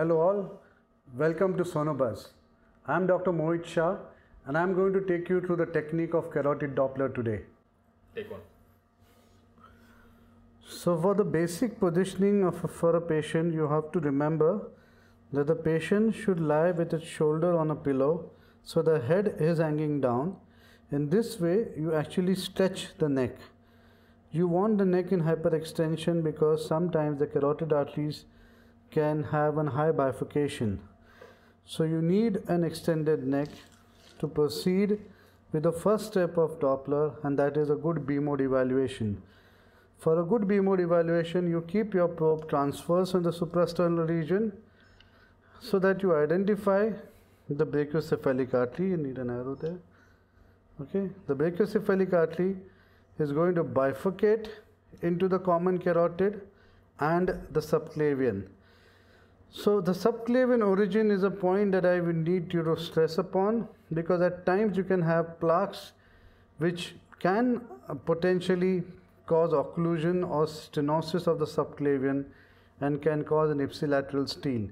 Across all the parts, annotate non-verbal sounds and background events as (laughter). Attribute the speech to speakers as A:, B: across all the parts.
A: Hello all, welcome to Sonobuzz. I am Dr. Mohit Shah and I am going to take you through the technique of carotid Doppler today. Take one. So for the basic positioning of a, for a patient, you have to remember that the patient should lie with its shoulder on a pillow so the head is hanging down. In this way, you actually stretch the neck. You want the neck in hyperextension because sometimes the carotid arteries can have a high bifurcation. So you need an extended neck to proceed with the first step of Doppler and that is a good B mode evaluation. For a good B mode evaluation, you keep your probe transverse in the suprasternal region so that you identify the brachiocephalic artery. You need an arrow there. Okay, the brachiocephalic artery is going to bifurcate into the common carotid and the subclavian. So the subclavian origin is a point that I will need you to stress upon because at times you can have plaques which can uh, potentially cause occlusion or stenosis of the subclavian and can cause an ipsilateral steal.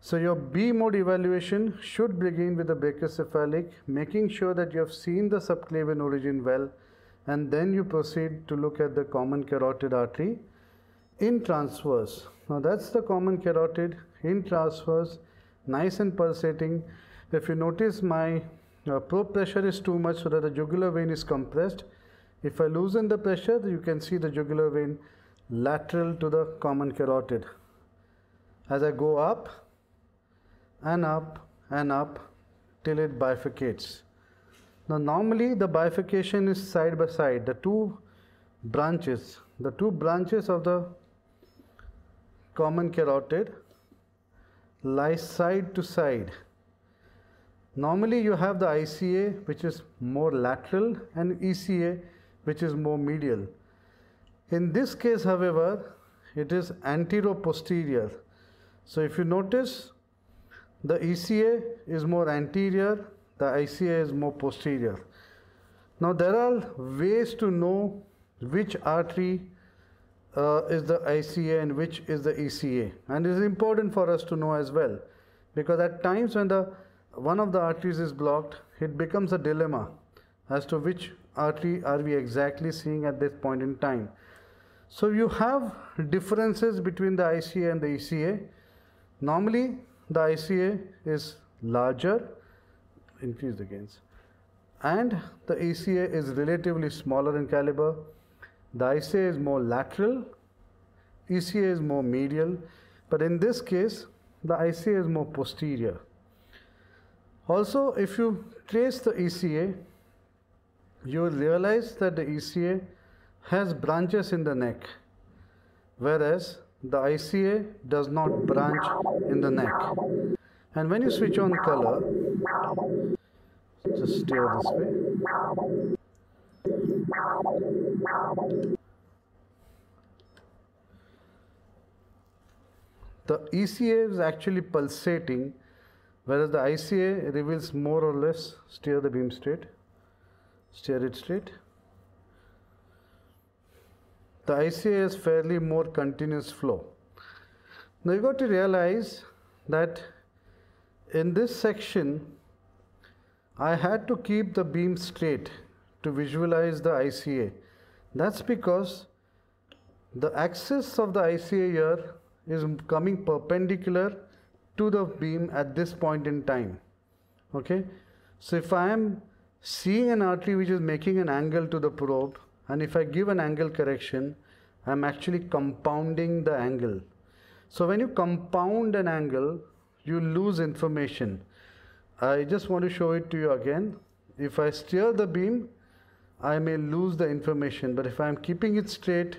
A: So your B mode evaluation should begin with the brachycephalic, making sure that you have seen the subclavian origin well and then you proceed to look at the common carotid artery in transverse. Now that's the common carotid in transverse, nice and pulsating. If you notice my uh, probe pressure is too much so that the jugular vein is compressed. If I loosen the pressure, you can see the jugular vein lateral to the common carotid. As I go up and up and up till it bifurcates. Now normally the bifurcation is side by side. The two branches, the two branches of the common carotid lies side to side. Normally you have the ICA which is more lateral and ECA which is more medial. In this case however it is antero-posterior. So if you notice the ECA is more anterior, the ICA is more posterior. Now there are ways to know which artery uh, is the ICA and which is the ECA. And it is important for us to know as well because at times when the one of the arteries is blocked, it becomes a dilemma as to which artery are we exactly seeing at this point in time. So you have differences between the ICA and the ECA. Normally the ICA is larger, increase the gains, and the ECA is relatively smaller in caliber the ICA is more lateral, ECA is more medial, but in this case, the ICA is more posterior. Also, if you trace the ECA, you will realize that the ECA has branches in the neck, whereas the ICA does not branch in the neck. And when you switch on color, just steer this way. The ECA is actually pulsating whereas the ICA reveals more or less steer the beam straight, steer it straight. The ICA is fairly more continuous flow. Now you got to realize that in this section I had to keep the beam straight to visualize the ICA. That's because the axis of the ICA here is coming perpendicular to the beam at this point in time. Okay, so if I am seeing an artery which is making an angle to the probe, and if I give an angle correction, I am actually compounding the angle. So when you compound an angle, you lose information. I just want to show it to you again. If I steer the beam, I may lose the information, but if I am keeping it straight,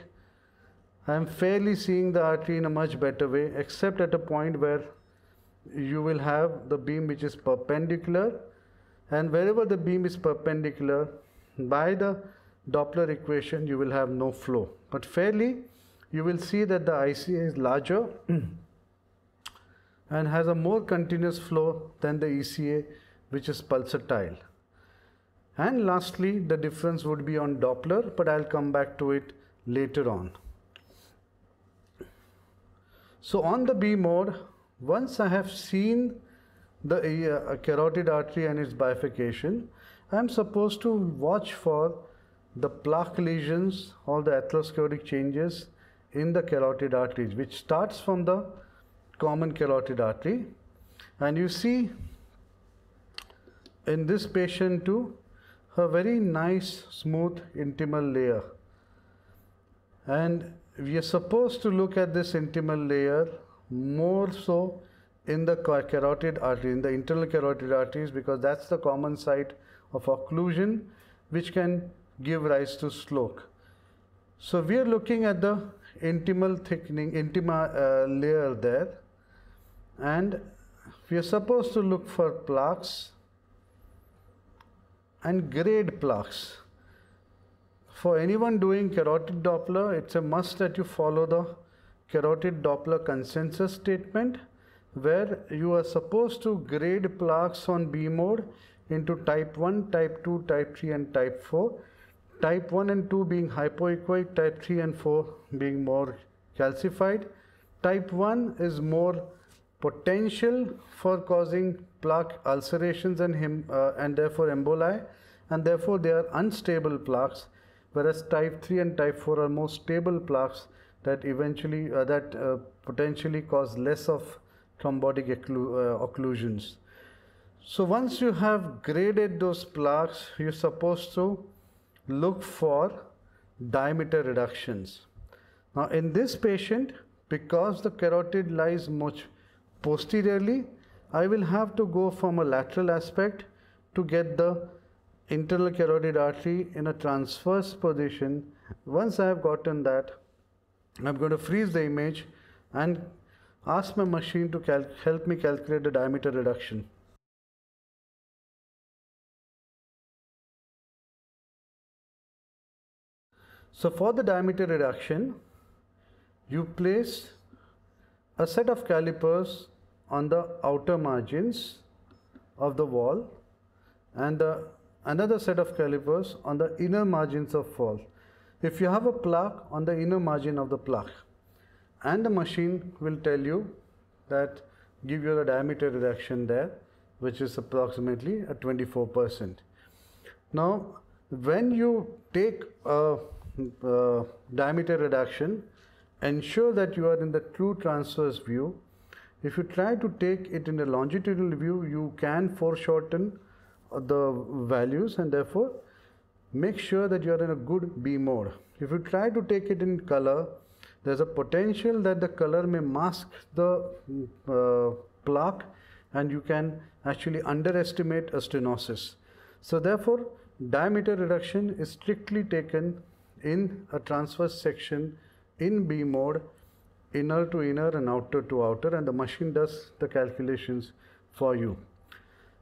A: I am fairly seeing the artery in a much better way, except at a point where you will have the beam which is perpendicular, and wherever the beam is perpendicular, by the Doppler equation, you will have no flow. But fairly, you will see that the ICA is larger (clears throat) and has a more continuous flow than the ECA, which is pulsatile. And lastly, the difference would be on Doppler, but I'll come back to it later on. So on the B mode, once I have seen the uh, carotid artery and its bifurcation, I am supposed to watch for the plaque lesions or the atherosclerotic changes in the carotid arteries, which starts from the common carotid artery. And you see in this patient too, a very nice smooth intimal layer and we are supposed to look at this intimal layer more so in the carotid artery in the internal carotid arteries because that's the common site of occlusion which can give rise to sloke so we are looking at the intimal thickening intima uh, layer there and we are supposed to look for plaques and grade plaques. For anyone doing carotid Doppler, it's a must that you follow the carotid Doppler consensus statement where you are supposed to grade plaques on B mode into type 1, type 2, type 3 and type 4. Type 1 and 2 being hypoechoic, type 3 and 4 being more calcified. Type 1 is more potential for causing plaque ulcerations and, hem, uh, and therefore emboli and therefore they are unstable plaques whereas type 3 and type 4 are more stable plaques that eventually uh, that uh, potentially cause less of thrombotic uh, occlusions so once you have graded those plaques you're supposed to look for diameter reductions now in this patient because the carotid lies much Posteriorly, I will have to go from a lateral aspect to get the internal carotid artery in a transverse position. Once I have gotten that, I'm going to freeze the image and ask my machine to help me calculate the diameter reduction. So for the diameter reduction, you place a set of calipers on the outer margins of the wall and the, uh, another set of calipers on the inner margins of wall. If you have a plaque on the inner margin of the plaque and the machine will tell you that give you the diameter reduction there which is approximately at 24%. Now when you take a, a uh, diameter reduction ensure that you are in the true transverse view if you try to take it in a longitudinal view, you can foreshorten the values and therefore make sure that you are in a good B mode. If you try to take it in color, there's a potential that the color may mask the mm, uh, plaque and you can actually underestimate a stenosis. So therefore, diameter reduction is strictly taken in a transverse section in B mode inner to inner and outer to outer and the machine does the calculations for you.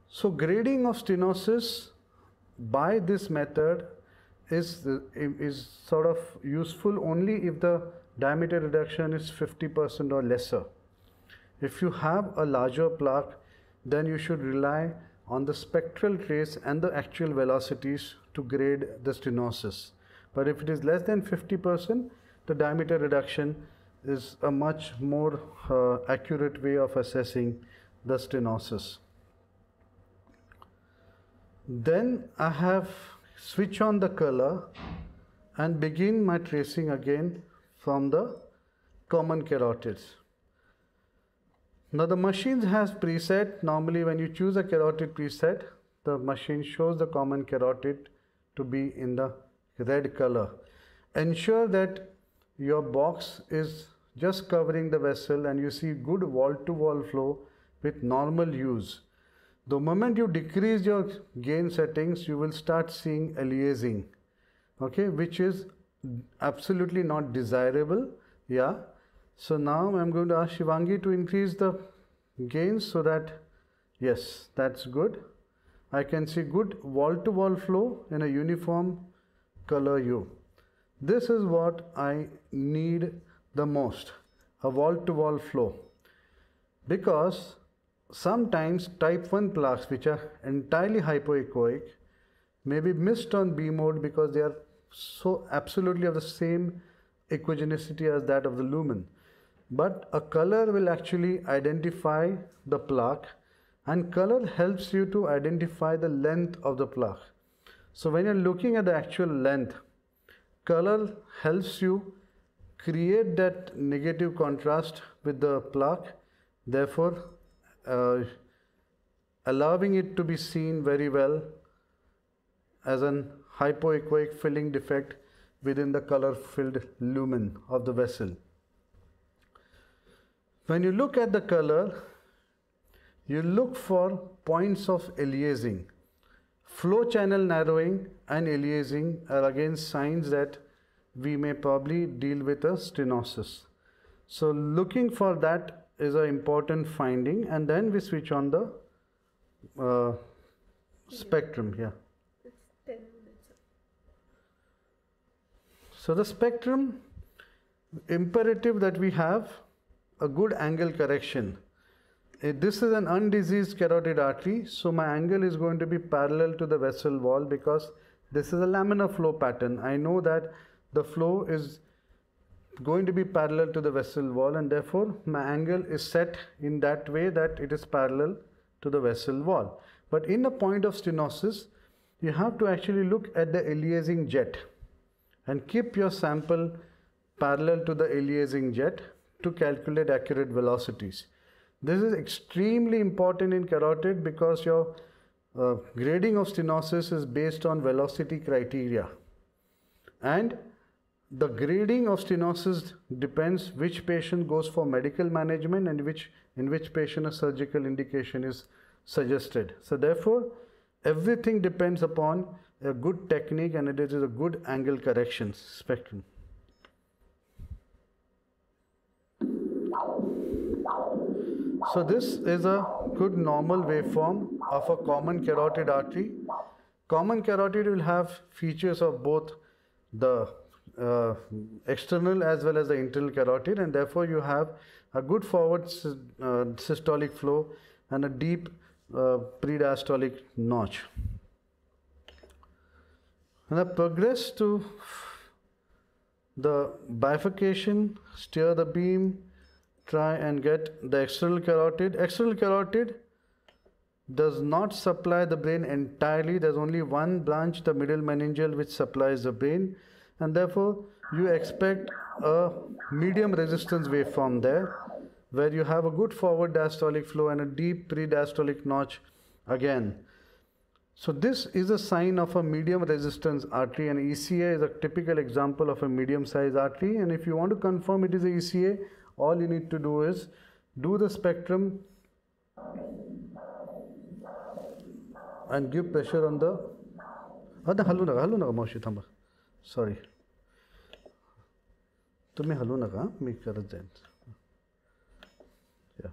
A: So grading of stenosis by this method is, is sort of useful only if the diameter reduction is 50% or lesser. If you have a larger plaque, then you should rely on the spectral trace and the actual velocities to grade the stenosis. But if it is less than 50%, the diameter reduction is a much more uh, accurate way of assessing the stenosis. Then I have switch on the color and begin my tracing again from the common carotids. Now the machine has preset, normally when you choose a carotid preset, the machine shows the common carotid to be in the red color. Ensure that your box is just covering the vessel and you see good wall-to-wall flow with normal use. The moment you decrease your gain settings, you will start seeing aliasing, okay, which is absolutely not desirable. Yeah. So now I'm going to ask Shivangi to increase the gains so that, yes, that's good. I can see good wall-to-wall flow in a uniform color U. This is what I need the most a wall to wall flow because sometimes type 1 plaques which are entirely hypoechoic may be missed on B mode because they are so absolutely of the same equigenicity as that of the lumen but a color will actually identify the plaque and color helps you to identify the length of the plaque so when you're looking at the actual length color helps you create that negative contrast with the plaque therefore uh, allowing it to be seen very well as an hypoechoic filling defect within the color filled lumen of the vessel. When you look at the color, you look for points of aliasing. Flow channel narrowing and aliasing are again signs that we may probably deal with a stenosis. So looking for that is an important finding and then we switch on the uh, spectrum here. So the spectrum imperative that we have a good angle correction. If eh, this is an undiseased carotid artery, so my angle is going to be parallel to the vessel wall because this is a laminar flow pattern. I know that the flow is going to be parallel to the vessel wall and therefore my angle is set in that way that it is parallel to the vessel wall. But in the point of stenosis, you have to actually look at the aliasing jet and keep your sample parallel to the aliasing jet to calculate accurate velocities. This is extremely important in carotid because your uh, grading of stenosis is based on velocity criteria and the grading of stenosis depends which patient goes for medical management and which in which patient a surgical indication is suggested so therefore everything depends upon a good technique and it is a good angle correction spectrum so this is a good normal waveform of a common carotid artery common carotid will have features of both the uh, external as well as the internal carotid and therefore you have a good forward uh, systolic flow and a deep uh, pre-diastolic notch. And I progress to the bifurcation, steer the beam, try and get the external carotid. External carotid does not supply the brain entirely. There's only one branch, the middle meningeal, which supplies the brain and therefore you expect a medium resistance waveform there where you have a good forward diastolic flow and a deep pre-diastolic notch again. So this is a sign of a medium resistance artery and ECA is a typical example of a medium sized artery and if you want to confirm it is a ECA all you need to do is do the spectrum and give pressure on the sorry तुम्ही हलू नका मी करत जाईन या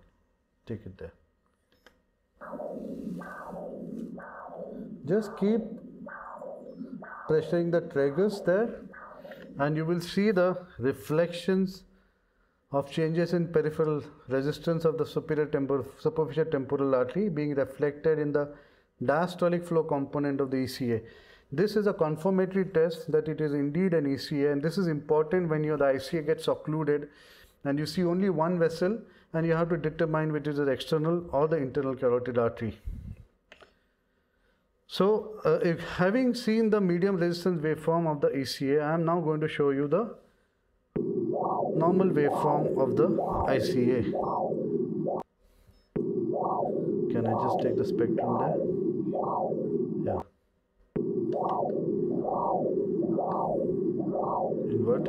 A: ठीक आहे just keep pressuring the triggers there and you will see the reflections of changes in peripheral resistance of the superior temporal artery being reflected in the diastolic flow component of the ECA. This is a confirmatory test that it is indeed an ECA and this is important when your, the ICA gets occluded and you see only one vessel and you have to determine which is the external or the internal carotid artery. So uh, if, having seen the medium resistance waveform of the ECA, I am now going to show you the normal waveform of the ICA. Can I just take the spectrum there? Yeah invert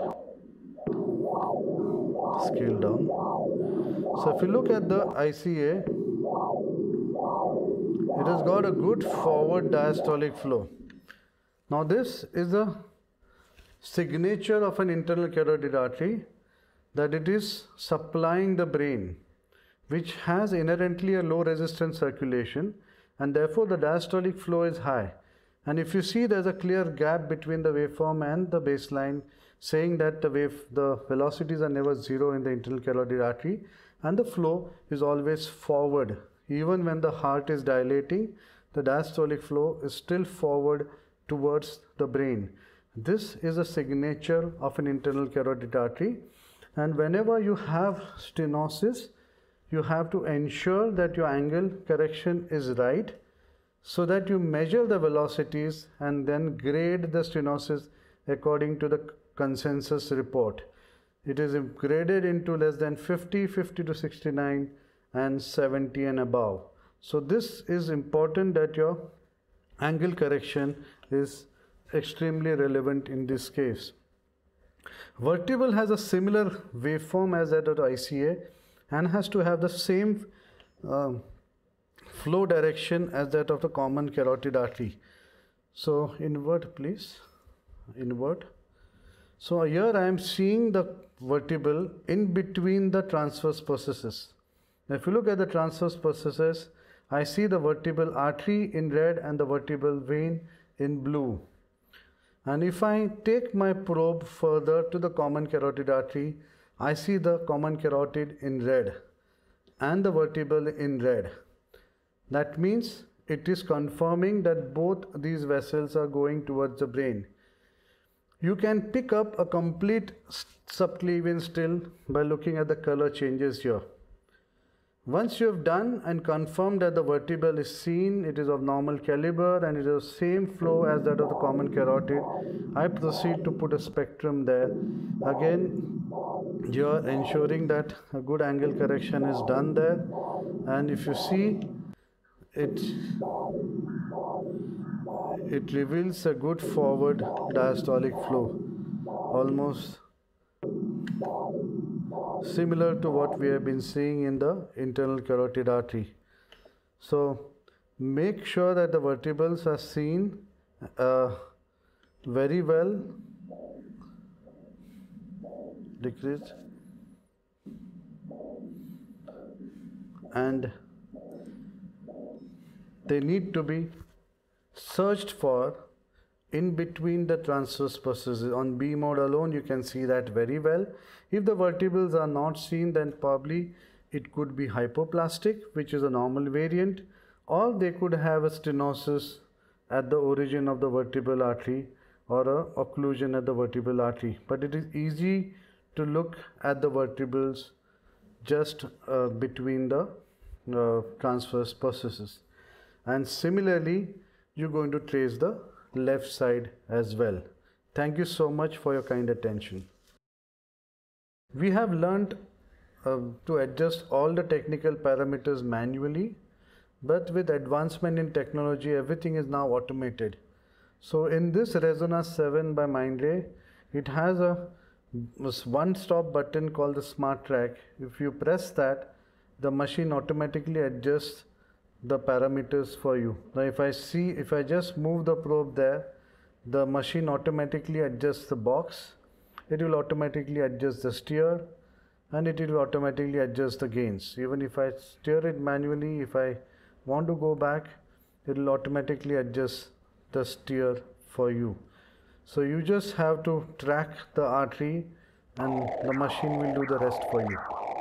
A: scale down so if you look at the ICA it has got a good forward diastolic flow now this is the signature of an internal carotid artery that it is supplying the brain which has inherently a low resistance circulation and therefore the diastolic flow is high and if you see there's a clear gap between the waveform and the baseline saying that the wave, the velocities are never zero in the internal carotid artery and the flow is always forward. Even when the heart is dilating, the diastolic flow is still forward towards the brain. This is a signature of an internal carotid artery. And whenever you have stenosis, you have to ensure that your angle correction is right so that you measure the velocities and then grade the stenosis according to the consensus report. It is graded into less than 50, 50 to 69 and 70 and above. So this is important that your angle correction is extremely relevant in this case. Vertebral has a similar waveform as that of ICA and has to have the same uh, flow direction as that of the common carotid artery. So invert, please, invert. So here I am seeing the vertebral in between the transverse processes. Now if you look at the transverse processes, I see the vertebral artery in red and the vertebral vein in blue. And if I take my probe further to the common carotid artery, I see the common carotid in red and the vertebral in red. That means it is confirming that both these vessels are going towards the brain. You can pick up a complete subclavian still by looking at the color changes here. Once you have done and confirmed that the vertebral is seen, it is of normal caliber and it is the same flow as that of the common carotid, I proceed to put a spectrum there. Again, you are ensuring that a good angle correction is done there. And if you see, it it reveals a good forward diastolic flow almost similar to what we have been seeing in the internal carotid artery so make sure that the vertebrals are seen uh, very well Decreased and they need to be searched for in between the transverse processes. On B mode alone, you can see that very well. If the vertebrals are not seen, then probably it could be hypoplastic, which is a normal variant, or they could have a stenosis at the origin of the vertebral artery or a occlusion at the vertebral artery. But it is easy to look at the vertebrals just uh, between the uh, transverse processes and similarly you're going to trace the left side as well. Thank you so much for your kind attention. We have learned uh, to adjust all the technical parameters manually but with advancement in technology everything is now automated. So in this Resona 7 by Mindray it has a one stop button called the smart track. If you press that the machine automatically adjusts the parameters for you now if i see if i just move the probe there the machine automatically adjusts the box it will automatically adjust the steer and it will automatically adjust the gains even if i steer it manually if i want to go back it will automatically adjust the steer for you so you just have to track the artery and the machine will do the rest for you